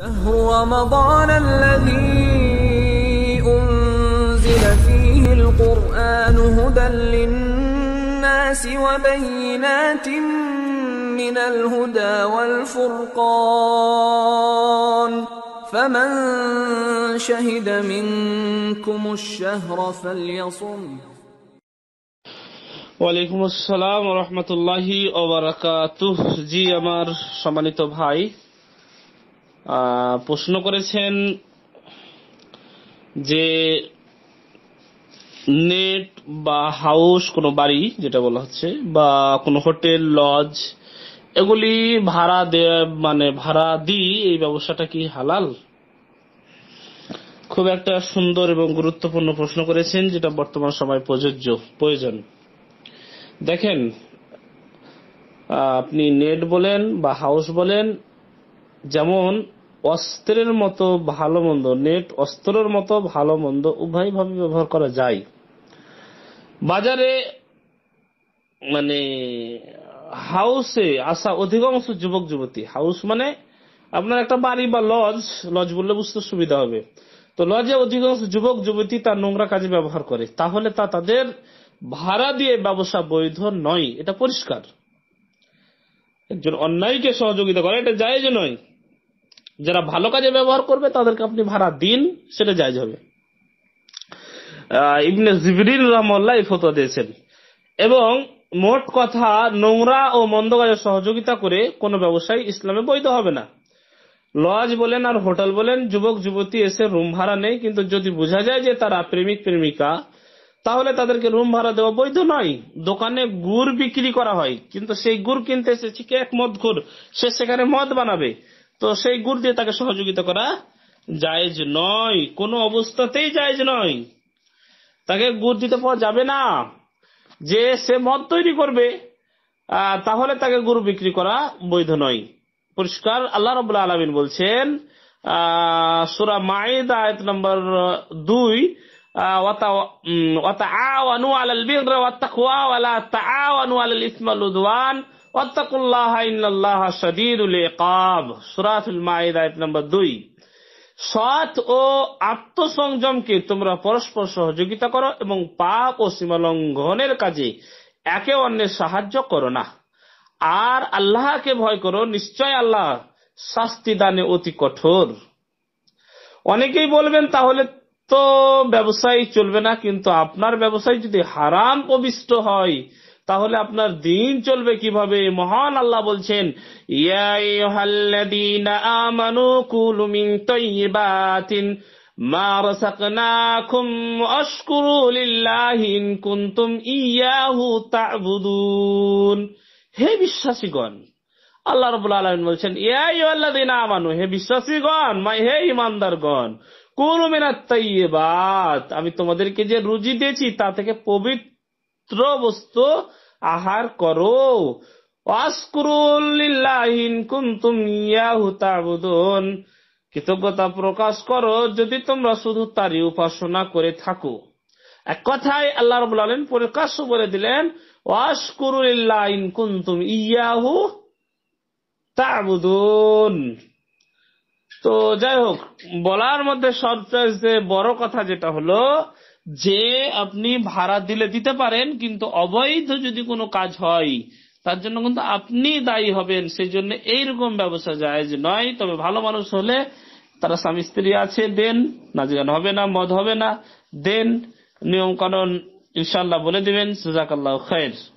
شهر رمضان الذي أنزل فيه القرآن هدى للناس وبينات من الهدى والفرقان فمن شهد منكم الشهر فليصم ওয়ালাইকুম আসসালাম রহমতুল্লাহি ওবরাকাতুহ জি আমার সম্মানিত ভাই প্রশ্ন করেছেন যে নেট বা হাউস কোনো বাড়ি যেটা বলা হচ্ছে বা কোনো হোটেল লজ এগুলি ভাড়া দেওয়া মানে ভাড়া দিই এই ব্যবসাটা কি হালাল খুব একটা সুন্দর এবং গুরুত্বপূর্ণ প্রশ্ন করেছেন যেটা বর্তমান সময় প্রযোজ্য প্রয়োজন দেখেন আপনি নেট বলেন বা হাউস বলেন যেমন অস্ত্রের মতো ভালো মন্দ নেট অস্ত্রের মতো ভালো মন্দ উভয়ভাবে ব্যবহার করা যায় বাজারে মানে হাউসে আসা অধিকাংশ যুবক যুবতী হাউস মানে আপনার একটা বাড়ি বা লজ লজ বললে বুঝতে সুবিধা হবে তো লজে অধিকাংশ যুবক যুবতী তার নোংরা কাজে ব্যবহার করে তাহলে তা তাদের ভাড়া দিয়ে ব্যবসা বৈধ নয় এটা পরিষ্কার একজন অন্যায়কে সহযোগিতা করে এটা যায় যে নয় যারা ভালো কাজে ব্যবহার করবে তাদেরকে আপনি ভাড়া দিন সেটা জায়জ হবে ইবনে জিবরিল রহমল্লা এই ফটো দিয়েছেন এবং মোট কথা নোংরা ও মন্দ কাজে সহযোগিতা করে কোন ব্যবসায়ী ইসলামে বৈধ হবে না লজ বলেন আর হোটেল বলেন যুবক যুবতী এসে রুম ভাড়া নেই কিন্তু যদি বোঝা যায় যে তারা প্রেমিক প্রেমিকা তাহলে তাদেরকে রুম ভাড়া দেওয়া বৈধ নয় দোকানে গুড় বিক্রি করা হয় কিন্তু সেই গুড় কিনতে এসেছে কে এক মদ গুড় সে সেখানে মদ বানাবে তো সেই গুড় দিয়ে তাকে সহযোগিতা করা জায়েজ নয় কোনো অবস্থাতেই জায়েজ নয় তাকে গুড় দিতে পাওয়া যাবে না যে সে মদ তৈরি করবে তাহলে তাকে গুরু বিক্রি করা বৈধ নয় পরিষ্কার আল্লাহ রব আলমিন বলছেন সুরা মায়েদ আয়ত নম্বর দুই وتعاونوا على البر والتقوى ولا تعاونوا على الاثم والعدوان সৎ ও আত্মসংযমকে তোমরা পরস্পর সহযোগিতা করো এবং পাপ ও সীমালঙ্ঘনের কাজে একে অন্যের সাহায্য করো না আর আল্লাহকে ভয় করো নিশ্চয় আল্লাহ শাস্তি দানে অতি কঠোর অনেকেই বলবেন তাহলে তো ব্যবসায় চলবে না কিন্তু আপনার ব্যবসায় যদি হারাম পবিষ্ট হয় তাহলে আপনার দিন চলবে কিভাবে মহান আল্লাহ বলছেন আমানু কুলু হে বিশ্বাসীগণ আল্লাহ রব আলম বলছেন ইয়া আমানু হে বিশ্বাসীগণ মাই হে গণ কুলু মেনার তাইয়িবাত আমি তোমাদেরকে যে রুজি দিয়েছি তা থেকে পবিত্র পবিত্র বস্তু আহার করো কৃতজ্ঞতা প্রকাশ করো যদি তোমরা শুধু তারই উপাসনা করে থাকো এক কথায় আল্লাহ রব আলম প্রকাশ বলে দিলেন ওয়াসকুরুল্লাহ কুন্তুম ইয়াহু তাবুদুন তো যাই হোক বলার মধ্যে সবচেয়ে বড় কথা যেটা হলো যে আপনি ভাড়া দিলে দিতে পারেন কিন্তু অবৈধ যদি কোনো কাজ হয় তার জন্য কিন্তু আপনি দায়ী হবেন সেই জন্য এইরকম যায় যে নয় তবে ভালো মানুষ হলে তারা স্বামী স্ত্রী আছে দেন নাচগান হবে না মদ হবে না দেন নিয়ম কানুন ইনশাল্লাহ বলে দিবেন সুজাকাল্লাহ খের